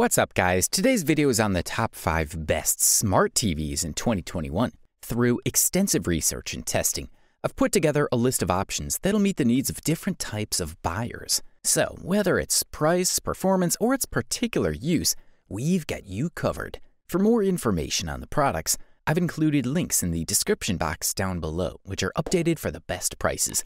What's up guys? Today's video is on the top 5 best smart TVs in 2021. Through extensive research and testing, I've put together a list of options that'll meet the needs of different types of buyers. So whether it's price, performance, or its particular use, we've got you covered. For more information on the products, I've included links in the description box down below, which are updated for the best prices.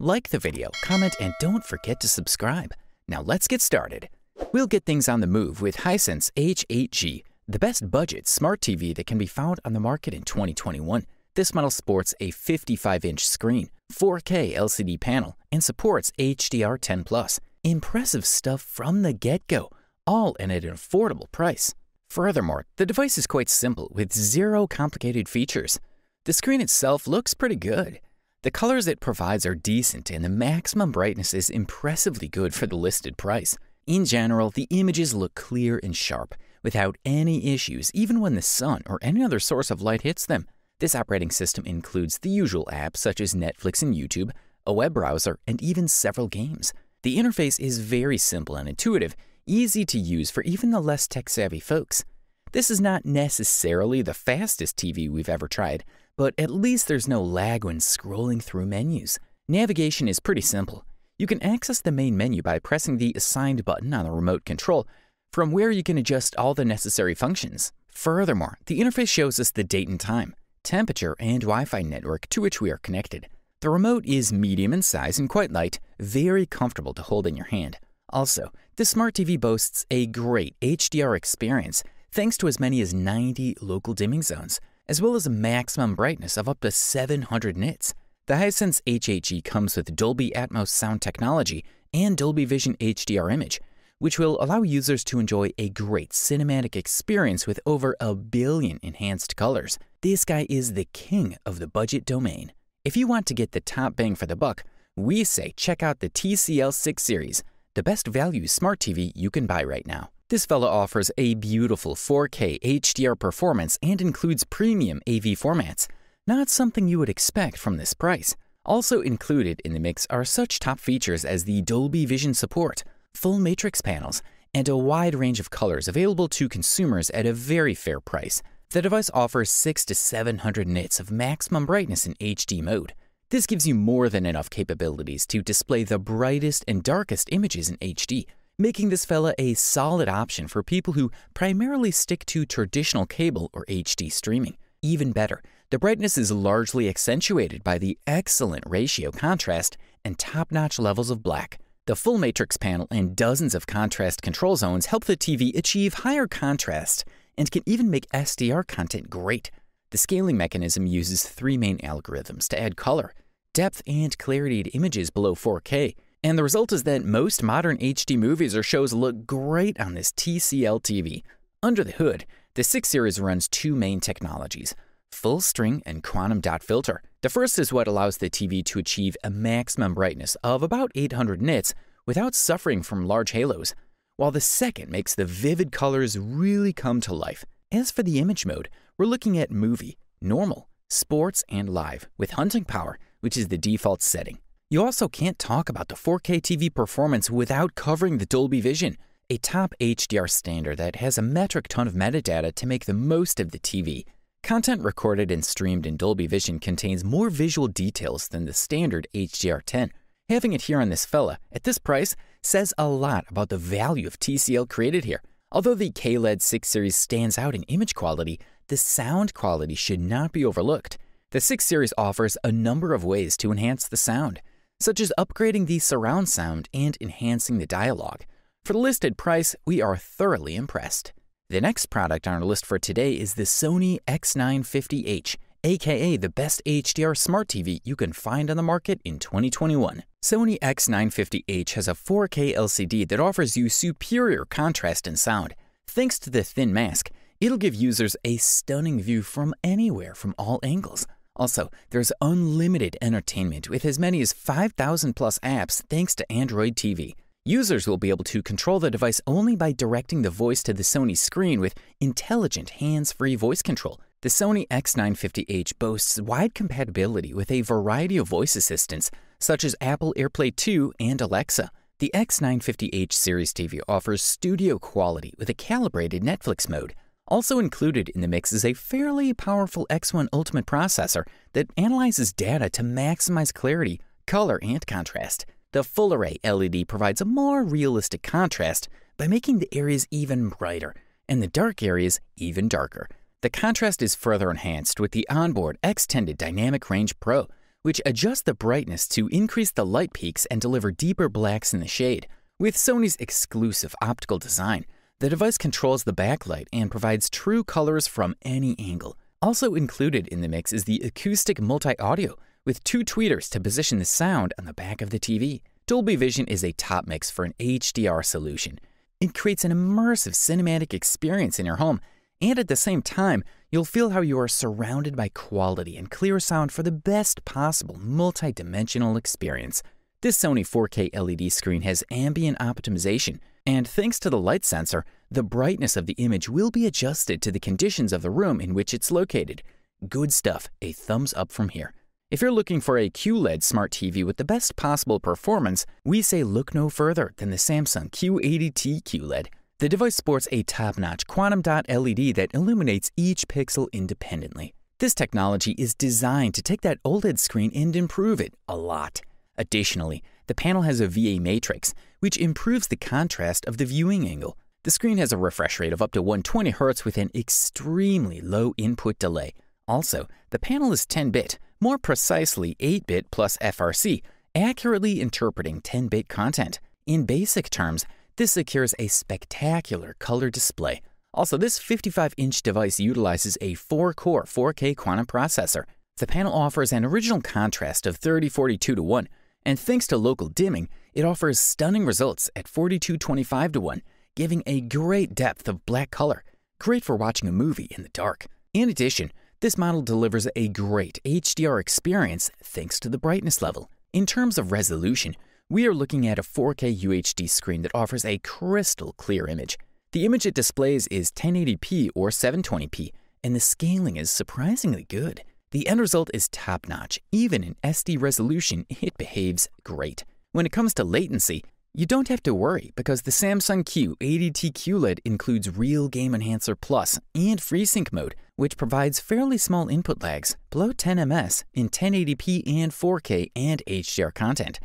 Like the video, comment, and don't forget to subscribe. Now let's get started. We'll get things on the move with Hisense H8G, the best budget smart TV that can be found on the market in 2021. This model sports a 55-inch screen, 4K LCD panel, and supports HDR10+. Impressive stuff from the get-go, all and at an affordable price. Furthermore, the device is quite simple with zero complicated features. The screen itself looks pretty good. The colors it provides are decent and the maximum brightness is impressively good for the listed price. In general, the images look clear and sharp, without any issues, even when the sun or any other source of light hits them. This operating system includes the usual apps such as Netflix and YouTube, a web browser, and even several games. The interface is very simple and intuitive, easy to use for even the less tech-savvy folks. This is not necessarily the fastest TV we've ever tried, but at least there's no lag when scrolling through menus. Navigation is pretty simple. You can access the main menu by pressing the Assigned button on the remote control, from where you can adjust all the necessary functions. Furthermore, the interface shows us the date and time, temperature, and Wi-Fi network to which we are connected. The remote is medium in size and quite light, very comfortable to hold in your hand. Also, this smart TV boasts a great HDR experience thanks to as many as 90 local dimming zones, as well as a maximum brightness of up to 700 nits. The Hisense HHE comes with Dolby Atmos sound technology and Dolby Vision HDR image, which will allow users to enjoy a great cinematic experience with over a billion enhanced colors. This guy is the king of the budget domain. If you want to get the top bang for the buck, we say check out the TCL 6 series, the best value smart TV you can buy right now. This fella offers a beautiful 4K HDR performance and includes premium AV formats, not something you would expect from this price. Also included in the mix are such top features as the Dolby Vision support, full matrix panels, and a wide range of colors available to consumers at a very fair price. The device offers 6 to 700 nits of maximum brightness in HD mode. This gives you more than enough capabilities to display the brightest and darkest images in HD, making this fella a solid option for people who primarily stick to traditional cable or HD streaming. Even better, the brightness is largely accentuated by the excellent ratio contrast and top-notch levels of black. The full matrix panel and dozens of contrast control zones help the TV achieve higher contrast and can even make SDR content great. The scaling mechanism uses three main algorithms to add color, depth, and clarity to images below 4K, and the result is that most modern HD movies or shows look great on this TCL TV. Under the hood, the 6 series runs two main technologies full string and quantum dot filter. The first is what allows the TV to achieve a maximum brightness of about 800 nits without suffering from large halos, while the second makes the vivid colors really come to life. As for the image mode, we're looking at movie, normal, sports, and live with hunting power, which is the default setting. You also can't talk about the 4K TV performance without covering the Dolby Vision, a top HDR standard that has a metric ton of metadata to make the most of the TV. Content recorded and streamed in Dolby Vision contains more visual details than the standard HDR10. Having it here on this fella, at this price, says a lot about the value of TCL created here. Although the KLED 6 series stands out in image quality, the sound quality should not be overlooked. The 6 series offers a number of ways to enhance the sound, such as upgrading the surround sound and enhancing the dialogue. For the listed price, we are thoroughly impressed. The next product on our list for today is the Sony X950H, aka the best HDR smart TV you can find on the market in 2021. Sony X950H has a 4K LCD that offers you superior contrast and sound. Thanks to the thin mask, it'll give users a stunning view from anywhere from all angles. Also, there's unlimited entertainment with as many as 5,000 plus apps thanks to Android TV. Users will be able to control the device only by directing the voice to the Sony screen with intelligent hands-free voice control. The Sony X950H boasts wide compatibility with a variety of voice assistants, such as Apple AirPlay 2 and Alexa. The X950H series TV offers studio quality with a calibrated Netflix mode. Also included in the mix is a fairly powerful X1 Ultimate processor that analyzes data to maximize clarity, color, and contrast. The full array LED provides a more realistic contrast by making the areas even brighter and the dark areas even darker. The contrast is further enhanced with the onboard Extended Dynamic Range Pro, which adjusts the brightness to increase the light peaks and deliver deeper blacks in the shade. With Sony's exclusive optical design, the device controls the backlight and provides true colors from any angle. Also included in the mix is the acoustic multi audio, with two tweeters to position the sound on the back of the TV. Dolby Vision is a top mix for an HDR solution. It creates an immersive cinematic experience in your home, and at the same time, you'll feel how you are surrounded by quality and clear sound for the best possible multi-dimensional experience. This Sony 4K LED screen has ambient optimization, and thanks to the light sensor, the brightness of the image will be adjusted to the conditions of the room in which it's located. Good stuff, a thumbs up from here. If you're looking for a QLED smart TV with the best possible performance, we say look no further than the Samsung Q80T QLED. The device sports a top-notch quantum dot LED that illuminates each pixel independently. This technology is designed to take that OLED screen and improve it a lot. Additionally, the panel has a VA matrix, which improves the contrast of the viewing angle. The screen has a refresh rate of up to 120 Hz with an extremely low input delay. Also, the panel is 10-bit, more precisely 8-bit plus FRC, accurately interpreting 10-bit content. In basic terms, this secures a spectacular color display. Also, this 55-inch device utilizes a 4-core 4K quantum processor. The panel offers an original contrast of 3042 to 1, and thanks to local dimming, it offers stunning results at 4225 to 1, giving a great depth of black color, great for watching a movie in the dark. In addition, this model delivers a great HDR experience thanks to the brightness level. In terms of resolution, we are looking at a 4K UHD screen that offers a crystal clear image. The image it displays is 1080p or 720p, and the scaling is surprisingly good. The end result is top-notch. Even in SD resolution, it behaves great. When it comes to latency, you don't have to worry because the Samsung Q80T QLED includes Real Game Enhancer Plus and FreeSync mode, which provides fairly small input lags, below 10 ms, in 1080p and 4K and HDR content.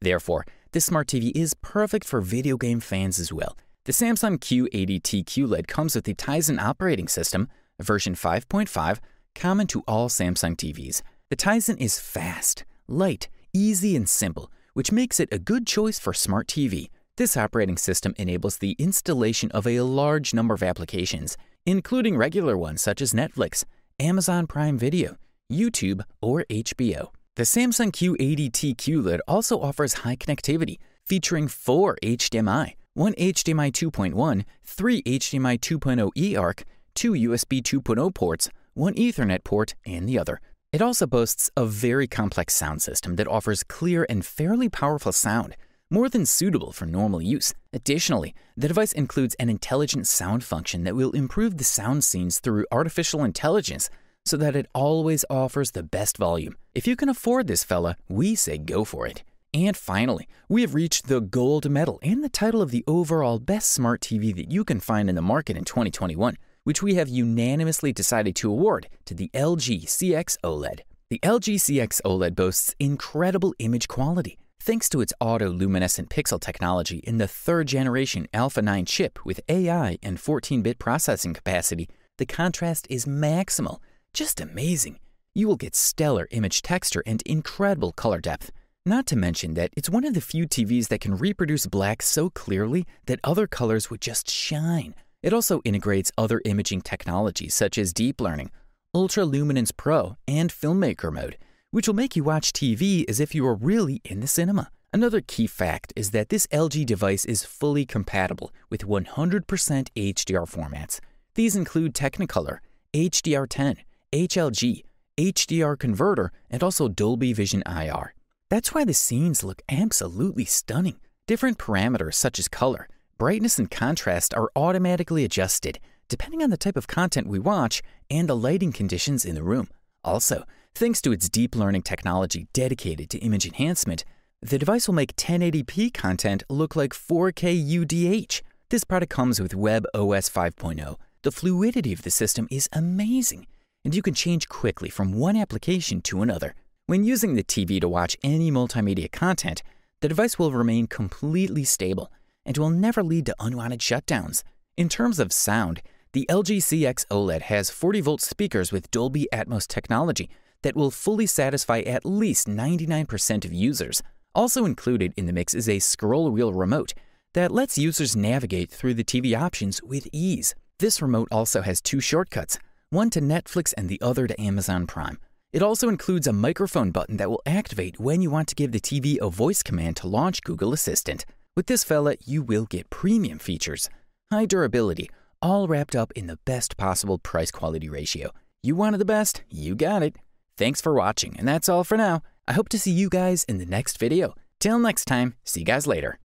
Therefore, this smart TV is perfect for video game fans as well. The Samsung Q80T QLED comes with the Tizen operating system, version 5.5, common to all Samsung TVs. The Tizen is fast, light, easy, and simple, which makes it a good choice for smart TV. This operating system enables the installation of a large number of applications, including regular ones such as Netflix, Amazon Prime Video, YouTube, or HBO. The Samsung Q80T QLED also offers high connectivity, featuring four HDMI, one HDMI 2.1, three HDMI 2.0 eARC, two USB 2.0 ports, one Ethernet port, and the other. It also boasts a very complex sound system that offers clear and fairly powerful sound, more than suitable for normal use. Additionally, the device includes an intelligent sound function that will improve the sound scenes through artificial intelligence so that it always offers the best volume. If you can afford this fella, we say go for it. And finally, we have reached the gold medal and the title of the overall best smart TV that you can find in the market in 2021, which we have unanimously decided to award to the LG CX OLED. The LG CX OLED boasts incredible image quality, Thanks to its auto-luminescent pixel technology in the third generation Alpha 9 chip with AI and 14 bit processing capacity, the contrast is maximal, just amazing. You will get stellar image texture and incredible color depth. Not to mention that it's one of the few TVs that can reproduce black so clearly that other colors would just shine. It also integrates other imaging technologies such as deep learning, ultra luminance pro, and filmmaker mode which will make you watch TV as if you were really in the cinema. Another key fact is that this LG device is fully compatible with 100% HDR formats. These include Technicolor, HDR10, HLG, HDR converter, and also Dolby Vision IR. That's why the scenes look absolutely stunning. Different parameters such as color, brightness and contrast are automatically adjusted depending on the type of content we watch and the lighting conditions in the room. Also, Thanks to its deep learning technology dedicated to image enhancement, the device will make 1080p content look like 4K UDH. This product comes with WebOS 5.0. The fluidity of the system is amazing, and you can change quickly from one application to another. When using the TV to watch any multimedia content, the device will remain completely stable and will never lead to unwanted shutdowns. In terms of sound, the LG CX OLED has 40 volt speakers with Dolby Atmos technology, that will fully satisfy at least 99% of users. Also included in the mix is a scroll wheel remote that lets users navigate through the TV options with ease. This remote also has two shortcuts, one to Netflix and the other to Amazon Prime. It also includes a microphone button that will activate when you want to give the TV a voice command to launch Google Assistant. With this fella, you will get premium features, high durability, all wrapped up in the best possible price-quality ratio. You wanted the best, you got it. Thanks for watching, and that's all for now. I hope to see you guys in the next video. Till next time, see you guys later.